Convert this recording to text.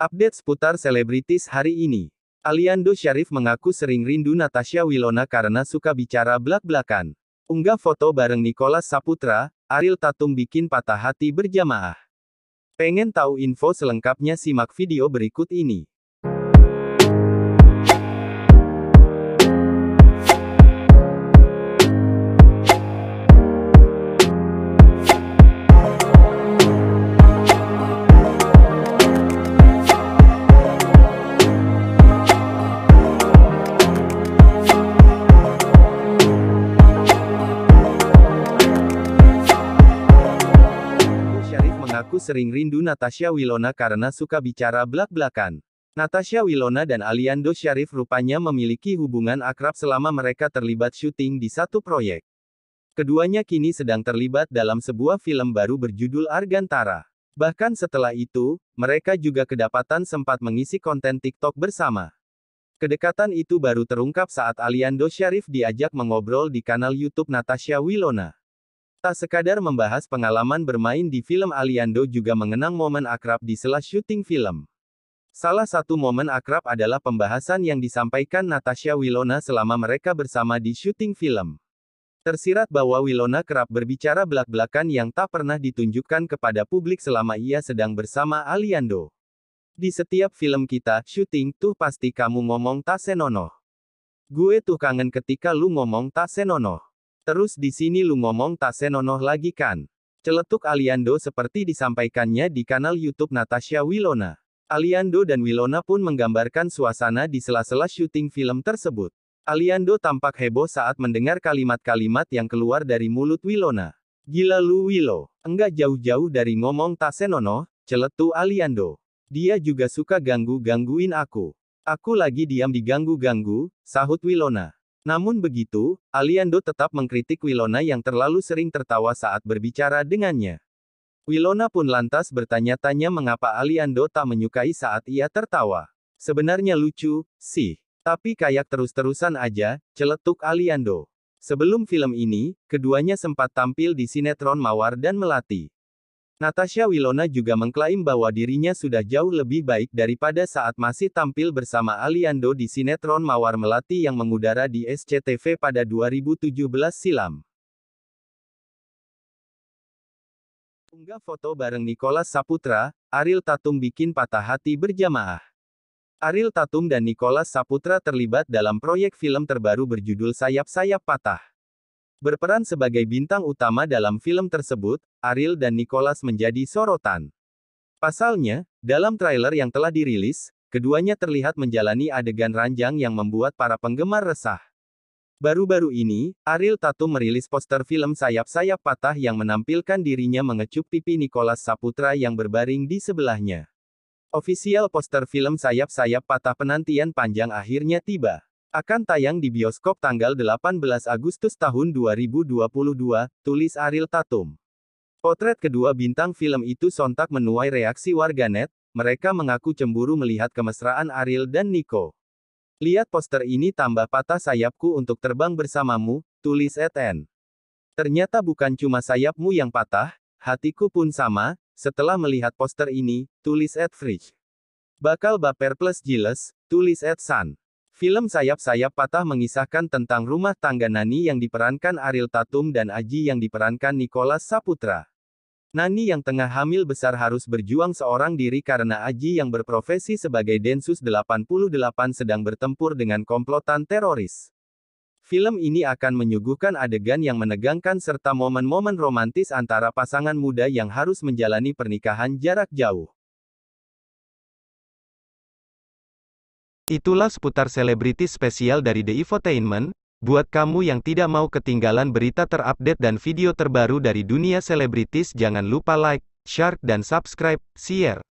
Update seputar selebritis hari ini. Aliando Syarif mengaku sering rindu Natasha Wilona karena suka bicara belak-belakan. Unggah foto bareng Nicholas Saputra, Ariel Tatum bikin patah hati berjamaah. Pengen tahu info selengkapnya simak video berikut ini. sering rindu Natasha Wilona karena suka bicara belak-belakan. Natasha Wilona dan Aliando Syarif rupanya memiliki hubungan akrab selama mereka terlibat syuting di satu proyek. Keduanya kini sedang terlibat dalam sebuah film baru berjudul Argantara. Bahkan setelah itu, mereka juga kedapatan sempat mengisi konten TikTok bersama. Kedekatan itu baru terungkap saat Aliando Syarif diajak mengobrol di kanal YouTube Natasha Wilona. Tak sekadar membahas pengalaman bermain di film Aliando juga mengenang momen akrab di sela syuting film. Salah satu momen akrab adalah pembahasan yang disampaikan Natasha Wilona selama mereka bersama di syuting film. Tersirat bahwa Wilona kerap berbicara belak-belakan yang tak pernah ditunjukkan kepada publik selama ia sedang bersama Aliando. Di setiap film kita, syuting, tuh pasti kamu ngomong tak senonoh. Gue tuh kangen ketika lu ngomong tak senonoh. Terus di sini lu ngomong Tasenonoh lagi kan? Celetuk Aliando seperti disampaikannya di kanal YouTube Natasha Wilona. Aliando dan Wilona pun menggambarkan suasana di sela-sela syuting film tersebut. Aliando tampak heboh saat mendengar kalimat-kalimat yang keluar dari mulut Wilona. Gila lu Wilo, enggak jauh-jauh dari ngomong Tasenono, celetu Aliando. Dia juga suka ganggu-gangguin aku. Aku lagi diam diganggu-ganggu, sahut Wilona. Namun begitu, Aliando tetap mengkritik Wilona yang terlalu sering tertawa saat berbicara dengannya. Wilona pun lantas bertanya-tanya mengapa Aliando tak menyukai saat ia tertawa. Sebenarnya lucu, sih. Tapi kayak terus-terusan aja, celetuk Aliando. Sebelum film ini, keduanya sempat tampil di sinetron Mawar dan Melati. Natasha Wilona juga mengklaim bahwa dirinya sudah jauh lebih baik daripada saat masih tampil bersama Aliando di sinetron Mawar Melati yang mengudara di SCTV pada 2017 silam. Unggah foto bareng Nicholas Saputra, Aril Tatum bikin patah hati berjamaah. Aril Tatum dan Nicholas Saputra terlibat dalam proyek film terbaru berjudul Sayap-Sayap Patah. Berperan sebagai bintang utama dalam film tersebut, Ariel dan Nicholas menjadi sorotan. Pasalnya, dalam trailer yang telah dirilis, keduanya terlihat menjalani adegan ranjang yang membuat para penggemar resah. Baru-baru ini, Ariel Tatum merilis poster film Sayap-Sayap Patah yang menampilkan dirinya mengecup pipi Nicholas Saputra yang berbaring di sebelahnya. Ofisial poster film Sayap-Sayap Patah penantian panjang akhirnya tiba. Akan tayang di bioskop tanggal 18 Agustus tahun 2022, tulis Aril Tatum. Potret kedua bintang film itu sontak menuai reaksi warganet, mereka mengaku cemburu melihat kemesraan Aril dan Nico. Lihat poster ini tambah patah sayapku untuk terbang bersamamu, tulis Eten. Ternyata bukan cuma sayapmu yang patah, hatiku pun sama, setelah melihat poster ini, tulis Fridge. Bakal baper plus jealous, tulis Ed Sun. Film Sayap-Sayap Patah mengisahkan tentang rumah tangga Nani yang diperankan Ariel Tatum dan Aji yang diperankan Nicholas Saputra. Nani yang tengah hamil besar harus berjuang seorang diri karena Aji yang berprofesi sebagai Densus 88 sedang bertempur dengan komplotan teroris. Film ini akan menyuguhkan adegan yang menegangkan serta momen-momen romantis antara pasangan muda yang harus menjalani pernikahan jarak jauh. Itulah seputar selebriti spesial dari The Infotainment, buat kamu yang tidak mau ketinggalan berita terupdate dan video terbaru dari dunia selebritis jangan lupa like, share, dan subscribe, share.